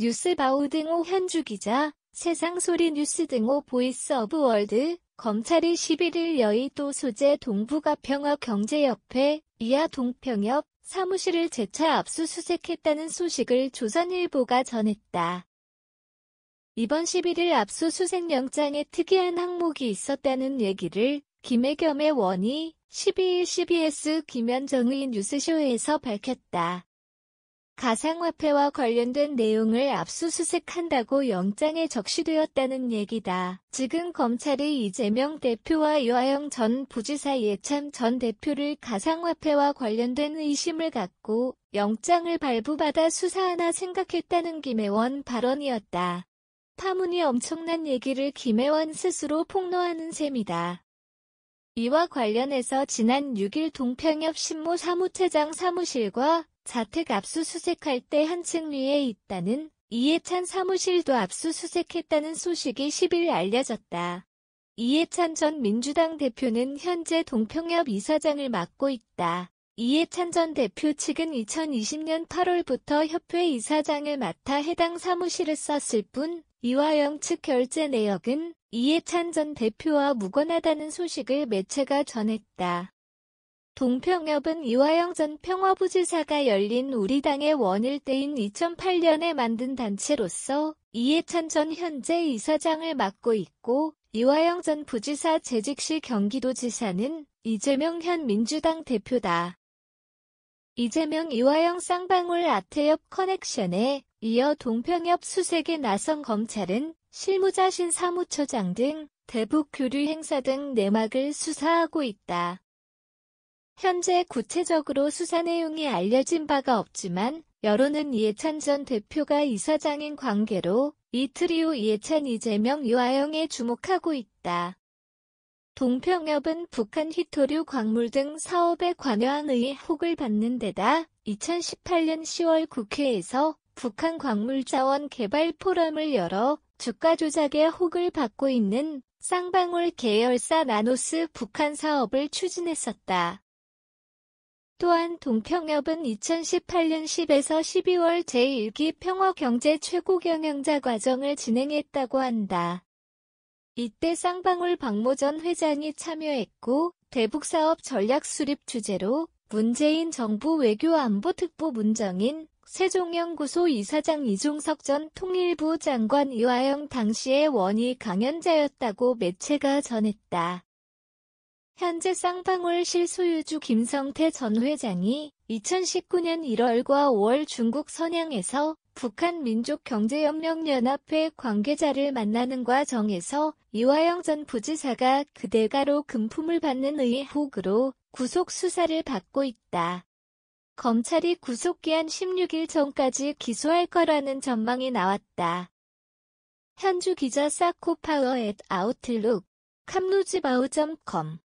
뉴스바우 등호 현주 기자, 세상소리 뉴스 등호 보이스 오브 월드, 검찰이 11일 여의도 소재 동북아 평화경제협회 이하 동평협 사무실을 재차 압수수색했다는 소식을 조선일보가 전했다. 이번 11일 압수수색 영장에 특이한 항목이 있었다는 얘기를 김혜겸의 원이 12일 CBS 김현정의 뉴스쇼에서 밝혔다. 가상화폐와 관련된 내용을 압수수색한다고 영장에 적시되었다는 얘기다. 지금 검찰이 이재명 대표와 유하영 전 부지사 예참 전 대표를 가상화폐와 관련된 의심을 갖고 영장을 발부받아 수사하나 생각했다는 김혜원 발언이었다. 파문이 엄청난 얘기를 김혜원 스스로 폭로하는 셈이다. 이와 관련해서 지난 6일 동평협 신모 사무처장 사무실과 자택 압수수색할 때 한 층 위에 있다는 이해찬 사무실도 압수수색했다는 소식이 10일 알려졌다. 이해찬 전 민주당 대표는 현재 동평협 이사장을 맡고 있다. 이해찬 전 대표 측은 2020년 8월부터 협회 이사장을 맡아 해당 사무실을 썼을 뿐 이화영 측 결제 내역은 이해찬 전 대표와 무관하다는 소식을 매체가 전했다. 동평협은 이화영 전 평화부지사가 열린 우리 당의 원일대인 2008년에 만든 단체로서 이해찬 전 현재 이사장을 맡고 있고 이화영 전 부지사 재직 시 경기도지사는 이재명 현 민주당 대표다. 이재명 이화영 쌍방울 아태협 커넥션에 이어 동평협 수색에 나선 검찰은 실무자 신 사무처장 등 대북 교류 행사 등 내막을 수사하고 있다. 현재 구체적으로 수사 내용이 알려진 바가 없지만 여론은 이해찬 전 대표가 이사장인 관계로 이트리오 이해찬 이재명 유아영에 주목하고 있다. 동평협은 북한 히토류 광물 등 사업에 관여한 의혹을 받는 데다 2018년 10월 국회에서 북한 광물자원 개발 포럼을 열어 주가 조작에 혹을 받고 있는 쌍방울 계열사 나노스 북한 사업을 추진했었다. 또한 동평협은 2018년 10에서 12월 제1기 평화경제 최고 경영자 과정을 진행했다고 한다. 이때 쌍방울 박모 전 회장이 참여했고 대북사업 전략 수립 주제로 문재인 정부 외교안보특보 문정인 세종연구소 이사장 이종석 전 통일부 장관 이화영 당시의 원희 강연자였다고 매체가 전했다. 현재 쌍방울 실소유주 김성태 전 회장이 2019년 1월과 5월 중국 선양에서 북한 민족경제협력연합회 관계자를 만나는 과정에서 이화영 전 부지사가 그대가로 금품을 받는 의혹으로 구속 수사를 받고 있다. 검찰이 구속기한 16일 전까지 기소할 거라는 전망이 나왔다. 현주 기자 사코파워 앳 아웃룩 캄루지바우 c o m